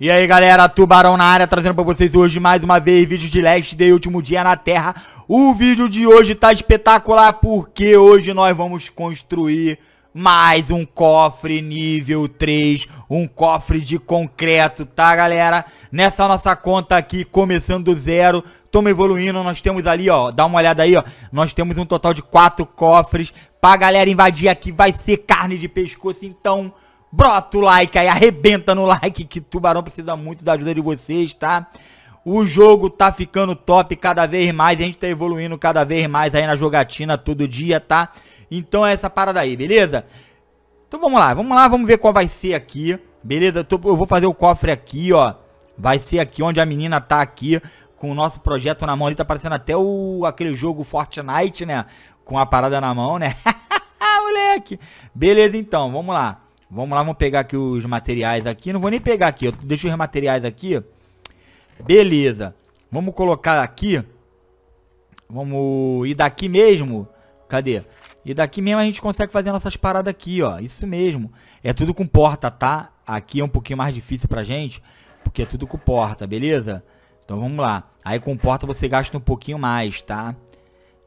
E aí galera, Tubarão na área, trazendo pra vocês hoje mais uma vez vídeo de Last Day, último dia na Terra. O vídeo de hoje tá espetacular porque hoje nós vamos construir mais um cofre nível 3, um cofre de concreto, tá galera? Nessa nossa conta aqui, começando do zero, estamos evoluindo, nós temos ali, ó, dá uma olhada aí, ó, nós temos um total de 4 cofres pra galera invadir aqui, vai ser carne de pescoço, então brota o like aí, arrebenta no like que Tubarão precisa muito da ajuda de vocês, tá? O jogo tá ficando top cada vez mais, a gente tá evoluindo cada vez mais aí na jogatina todo dia, tá? Então é essa parada aí, beleza? Então vamos lá, vamos lá, vamos ver qual vai ser aqui, beleza? Eu vou fazer o cofre aqui, ó, vai ser aqui onde a menina tá aqui, com o nosso projeto na mão ali, tá parecendo até o, aquele jogo Fortnite, né? Com a parada na mão, né? moleque! Beleza então, vamos lá. Vamos lá, vamos pegar aqui os materiais aqui. Não vou nem pegar aqui, eu deixo os materiais aqui. Beleza. Vamos colocar aqui. Vamos ir daqui mesmo. Cadê? E daqui mesmo a gente consegue fazer nossas paradas aqui, ó. Isso mesmo. É tudo com porta, tá? Aqui é um pouquinho mais difícil pra gente, porque é tudo com porta, beleza? Então vamos lá. Aí com porta você gasta um pouquinho mais, tá?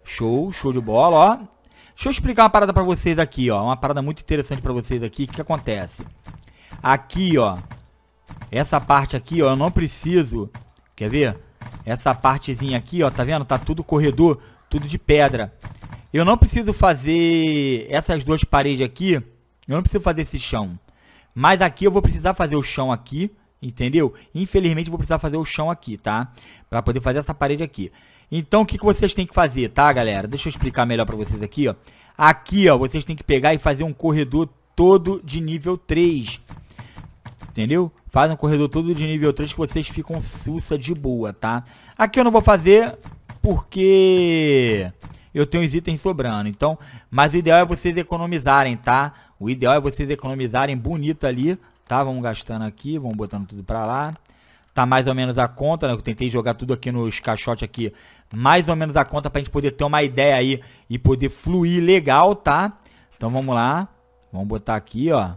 Show, show de bola, ó. Deixa eu explicar uma parada pra vocês aqui, ó. Uma parada muito interessante pra vocês aqui. O que, que acontece? Aqui, ó. Essa parte aqui, ó. Eu não preciso... Quer ver? Essa partezinha aqui, ó. Tá vendo? Tá tudo corredor. Tudo de pedra. Eu não preciso fazer essas duas paredes aqui. Eu não preciso fazer esse chão. Mas aqui eu vou precisar fazer o chão aqui. Entendeu? Infelizmente eu vou precisar fazer o chão aqui, tá? Pra poder fazer essa parede aqui. Então, o que, que vocês têm que fazer, tá, galera? Deixa eu explicar melhor pra vocês aqui, ó. Aqui, ó, vocês têm que pegar e fazer um corredor todo de nível 3. Entendeu? Faz um corredor todo de nível 3 que vocês ficam sussa de boa, tá? Aqui eu não vou fazer porque eu tenho os itens sobrando. Então, mas o ideal é vocês economizarem, tá? O ideal é vocês economizarem bonito ali, tá? Vamos gastando aqui, vamos botando tudo pra lá tá mais ou menos a conta, né? Eu tentei jogar tudo aqui nos caixotes aqui, mais ou menos a conta pra gente poder ter uma ideia aí e poder fluir legal, tá? Então vamos lá. Vamos botar aqui, ó.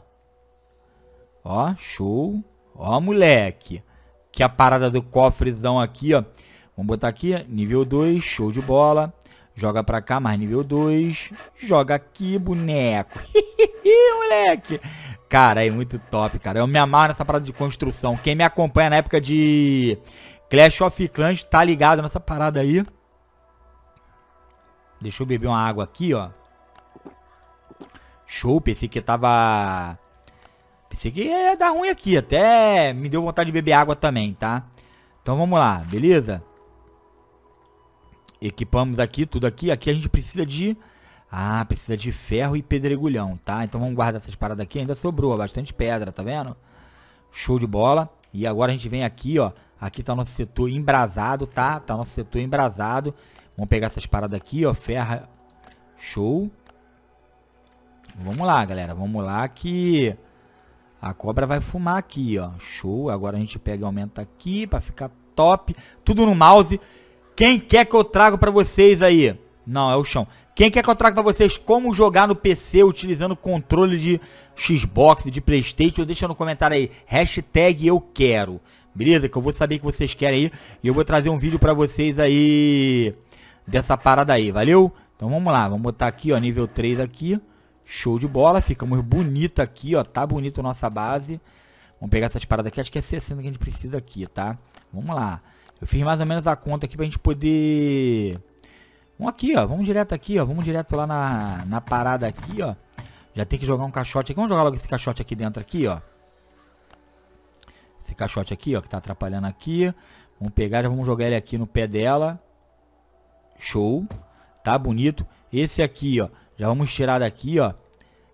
Ó, show. Ó, moleque. Que a parada do cofrezão aqui, ó. Vamos botar aqui, nível 2, show de bola. Joga pra cá, mais nível 2. Joga aqui, boneco. Ih, moleque! Cara, é muito top, cara. Eu me amarro nessa parada de construção. Quem me acompanha na época de Clash of Clans tá ligado nessa parada aí. Deixa eu beber uma água aqui, ó. Show, pensei que tava... Pensei que ia dar ruim aqui, até me deu vontade de beber água também, tá? Então vamos lá, beleza? Equipamos aqui, tudo aqui. Aqui a gente precisa de ah, precisa de ferro e pedregulhão, tá? Então vamos guardar essas paradas aqui. Ainda sobrou bastante pedra, tá vendo? Show de bola. E agora a gente vem aqui, ó. Aqui tá o nosso setor embrasado, tá? Tá o nosso setor embrasado. Vamos pegar essas paradas aqui, ó. Ferro. Show. Vamos lá, galera. Vamos lá que... A cobra vai fumar aqui, ó. Show. Agora a gente pega e aumenta aqui pra ficar top. Tudo no mouse. Quem quer que eu trago pra vocês aí? Não, é o chão. Quem quer que eu traga para vocês como jogar no PC utilizando controle de Xbox, de Playstation, deixa no comentário aí, hashtag eu quero, beleza? Que eu vou saber que vocês querem aí e eu vou trazer um vídeo para vocês aí dessa parada aí, valeu? Então vamos lá, vamos botar aqui ó, nível 3 aqui, show de bola, ficamos bonito aqui ó, tá bonito nossa base. Vamos pegar essas paradas aqui, acho que é 60 que a gente precisa aqui, tá? Vamos lá, eu fiz mais ou menos a conta aqui pra gente poder Vamos aqui, ó. Vamos direto aqui, ó. Vamos direto lá na, na parada aqui, ó. Já tem que jogar um caixote aqui. Vamos jogar logo esse caixote aqui dentro aqui, ó. Esse caixote aqui, ó, que tá atrapalhando aqui. Vamos pegar, já vamos jogar ele aqui no pé dela. Show. Tá bonito. Esse aqui, ó. Já vamos tirar daqui, ó.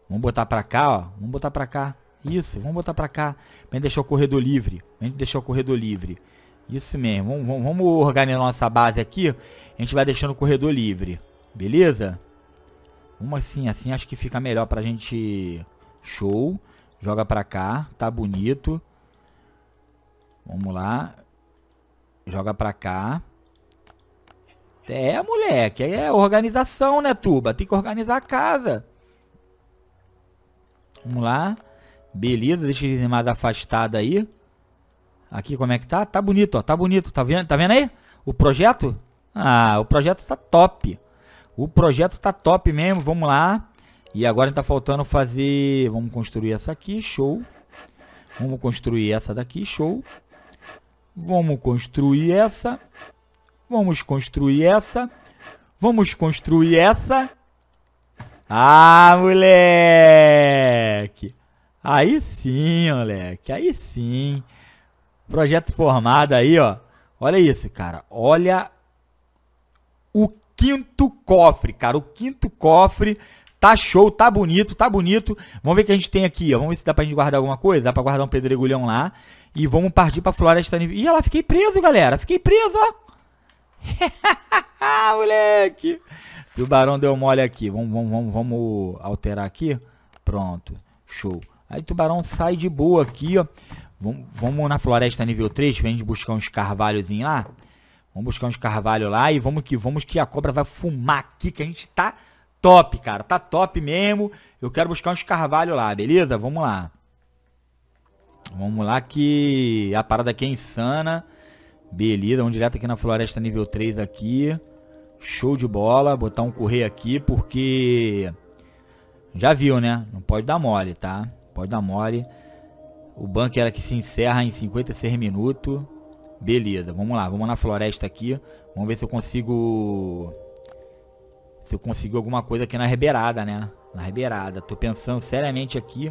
Vamos botar pra cá, ó. Vamos botar pra cá. Isso, vamos botar pra cá. Vem deixar o corredor livre. Vem deixar o corredor livre. Isso mesmo. Vamos, vamos, organizar nossa base aqui. A gente vai deixando o corredor livre. Beleza? Uma assim, assim acho que fica melhor pra gente... Show. Joga pra cá. Tá bonito. Vamos lá. Joga pra cá. É, moleque. É organização, né, Tuba? Tem que organizar a casa. Vamos lá. Beleza. Deixa ele mais afastado aí. Aqui como é que tá? Tá bonito, ó. Tá bonito. Tá vendo, tá vendo aí? O projeto? Ah, o projeto tá top. O projeto tá top mesmo. Vamos lá. E agora tá faltando fazer... Vamos construir essa aqui. Show. Vamos construir essa daqui. Show. Vamos construir essa. Vamos construir essa. Vamos construir essa. Ah, moleque. Aí sim, moleque. Aí sim. Projeto formado aí, ó. Olha isso, cara. Olha o quinto cofre, cara. O quinto cofre tá show, tá bonito, tá bonito. Vamos ver o que a gente tem aqui, ó. Vamos ver se dá pra gente guardar alguma coisa. Dá pra guardar um pedregulhão lá. E vamos partir pra floresta... Ih, ela fiquei preso, galera. Fiquei preso, ó. Moleque. Tubarão deu mole aqui. Vamos, vamos, vamos, vamos alterar aqui. Pronto. Show. Aí tubarão sai de boa aqui, ó. Vamos, vamos na floresta nível 3, pra gente buscar uns carvalhozinhos lá. Vamos buscar uns carvalho lá e vamos que vamos que a cobra vai fumar aqui, que a gente tá top, cara. Tá top mesmo. Eu quero buscar uns carvalho lá, beleza? Vamos lá. Vamos lá que a parada aqui é insana. Beleza, vamos direto aqui na floresta nível 3 aqui. Show de bola. Botar um correio aqui porque... Já viu, né? Não pode dar mole, tá? Pode dar mole. O banco era que se encerra em 56 minutos. Beleza, vamos lá, vamos na floresta aqui. Vamos ver se eu consigo... Se eu consigo alguma coisa aqui na reberada, né? Na reberada. Tô pensando seriamente aqui.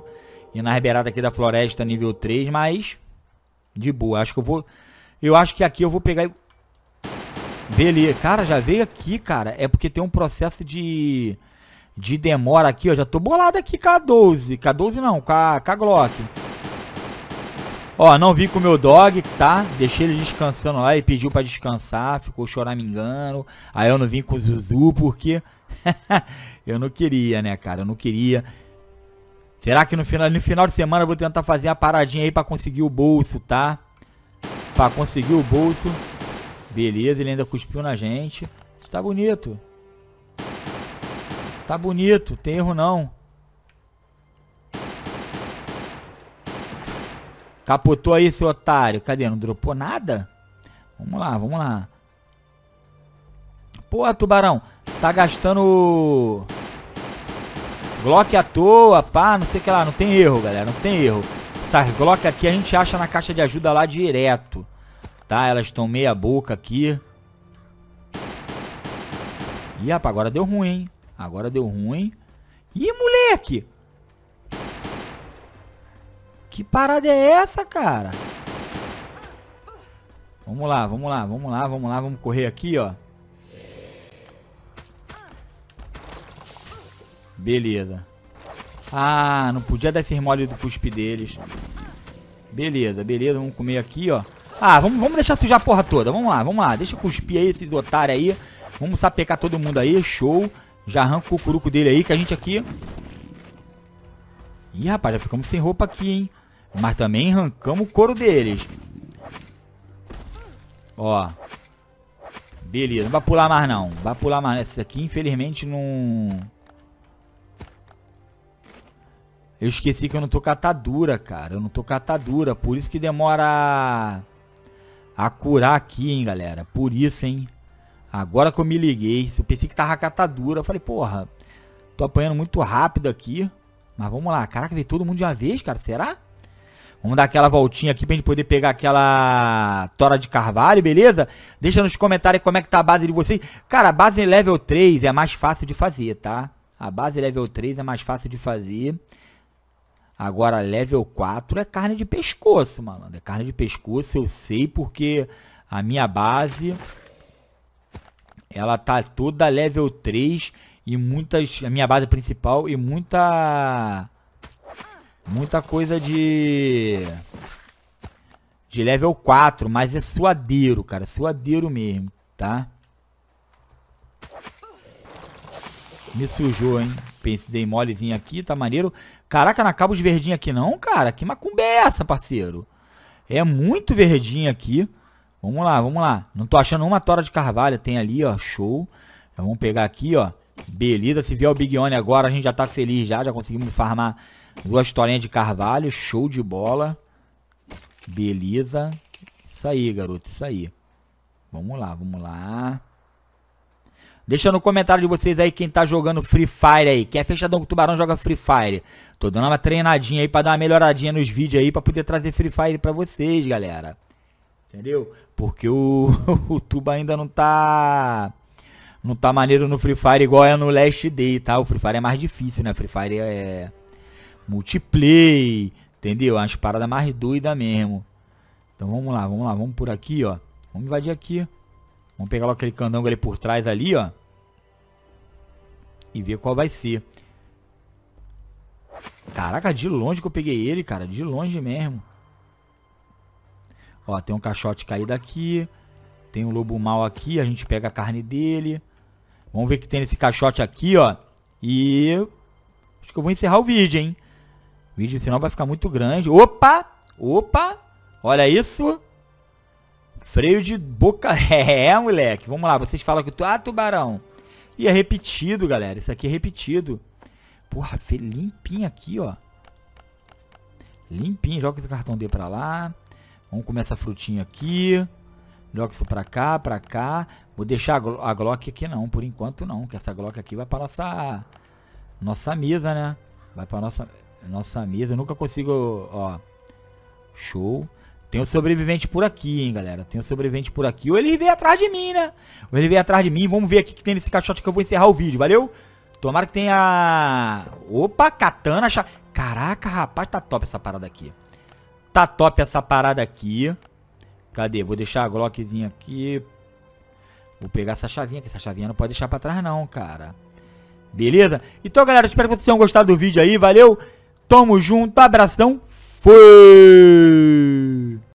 E na reberada aqui da floresta nível 3, mas... De boa, acho que eu vou... Eu acho que aqui eu vou pegar Beleza, cara, já veio aqui, cara. É porque tem um processo de... De demora aqui, ó. Já tô bolado aqui com a 12. Com a 12 não, com a, com a Glock. Ó, não vim com o meu dog, tá? Deixei ele descansando lá, ele pediu para descansar, ficou me engano. Aí eu não vim com o Zuzu porque eu não queria, né, cara? Eu não queria. Será que no final, no final de semana eu vou tentar fazer a paradinha aí para conseguir o bolso, tá? Para conseguir o bolso. Beleza, ele ainda cuspiu na gente. Tá bonito. Tá bonito, tem erro não. Capotou aí, seu otário. Cadê? Não dropou nada? Vamos lá, vamos lá. Pô, tubarão. Tá gastando... Glock à toa, pá, não sei o que lá. Não tem erro, galera. Não tem erro. Essas Glock aqui a gente acha na caixa de ajuda lá direto. Tá? Elas estão meia boca aqui. Ih, rapaz, agora deu ruim, hein? Agora deu ruim. Ih, moleque! Que parada é essa, cara? Vamos lá, vamos lá, vamos lá, vamos lá, vamos correr aqui, ó. Beleza. Ah, não podia dar esse mole do cuspe deles. Beleza, beleza, vamos comer aqui, ó. Ah, vamos, vamos deixar sujar a porra toda, vamos lá, vamos lá. Deixa eu cuspir aí esses otários aí. Vamos sapecar todo mundo aí, show. Já arranca o curuco dele aí, que a gente aqui... Ih, rapaz, já ficamos sem roupa aqui, hein. Mas também arrancamos o couro deles. Ó. Beleza, não vai pular mais não. Vai pular mais. esse aqui, infelizmente, não... Eu esqueci que eu não tô catadura, cara. Eu não tô catadura. Por isso que demora a curar aqui, hein, galera. Por isso, hein. Agora que eu me liguei. Eu pensei que tava catadura. Eu falei, porra, tô apanhando muito rápido aqui. Mas vamos lá. Caraca, veio todo mundo de uma vez, cara. Será? Vamos dar aquela voltinha aqui pra gente poder pegar aquela Tora de Carvalho, beleza? Deixa nos comentários como é que tá a base de vocês. Cara, a base level 3 é mais fácil de fazer, tá? A base level 3 é mais fácil de fazer. Agora, level 4 é carne de pescoço, malandro. É carne de pescoço, eu sei, porque a minha base... Ela tá toda level 3 e muitas... A minha base principal e muita Muita coisa de... De level 4, mas é suadeiro, cara. É suadeiro mesmo, tá? Me sujou, hein? pensei dei molezinho aqui, tá maneiro. Caraca, não cabo de verdinho aqui não, cara. Que macumba é essa, parceiro? É muito verdinho aqui. Vamos lá, vamos lá. Não tô achando uma tora de carvalho. Tem ali, ó. Show. Então, vamos pegar aqui, ó. Beleza. Se vier o Big One agora, a gente já tá feliz já. Já conseguimos farmar Duas historinhas de carvalho, show de bola. Beleza. Isso aí, garoto, isso aí. Vamos lá, vamos lá. Deixa no comentário de vocês aí quem tá jogando Free Fire aí. quer é fechadão com tubarão joga Free Fire. Tô dando uma treinadinha aí pra dar uma melhoradinha nos vídeos aí pra poder trazer Free Fire pra vocês, galera. Entendeu? Porque o, o tuba ainda não tá... Não tá maneiro no Free Fire igual é no Last Day, tá? O Free Fire é mais difícil, né? Free Fire é multiplay, entendeu? As paradas mais doidas mesmo. Então vamos lá, vamos lá, vamos por aqui, ó. Vamos invadir aqui. Vamos pegar logo aquele candango ali por trás ali, ó. E ver qual vai ser. Caraca, de longe que eu peguei ele, cara. De longe mesmo. Ó, tem um caixote caído aqui. Tem um lobo mal aqui. A gente pega a carne dele. Vamos ver o que tem nesse caixote aqui, ó. E... Acho que eu vou encerrar o vídeo, hein vídeo senão vai ficar muito grande. Opa! Opa! Olha isso! Freio de boca... É, é, moleque. Vamos lá, vocês falam que... Ah, tubarão. E é repetido, galera. Isso aqui é repetido. Porra, limpinho aqui, ó. Limpinho. Joga esse cartão D pra lá. Vamos comer essa frutinha aqui. Joga isso pra cá, pra cá. Vou deixar a Glock aqui não, por enquanto não. Que essa Glock aqui vai pra nossa... Nossa mesa, né? Vai pra nossa... Nossa mesa, eu nunca consigo, ó. Show. Tem um sobrevivente por aqui, hein, galera. Tem um sobrevivente por aqui. Ou ele veio atrás de mim, né? Ou ele veio atrás de mim. Vamos ver aqui que tem nesse caixote que eu vou encerrar o vídeo, valeu? Tomara que tenha... Opa, katana... Cha... Caraca, rapaz, tá top essa parada aqui. Tá top essa parada aqui. Cadê? Vou deixar a Glockzinha aqui. Vou pegar essa chavinha, que essa chavinha não pode deixar pra trás não, cara. Beleza? Então, galera, espero que vocês tenham gostado do vídeo aí. Valeu! Tamo junto, abração, fui!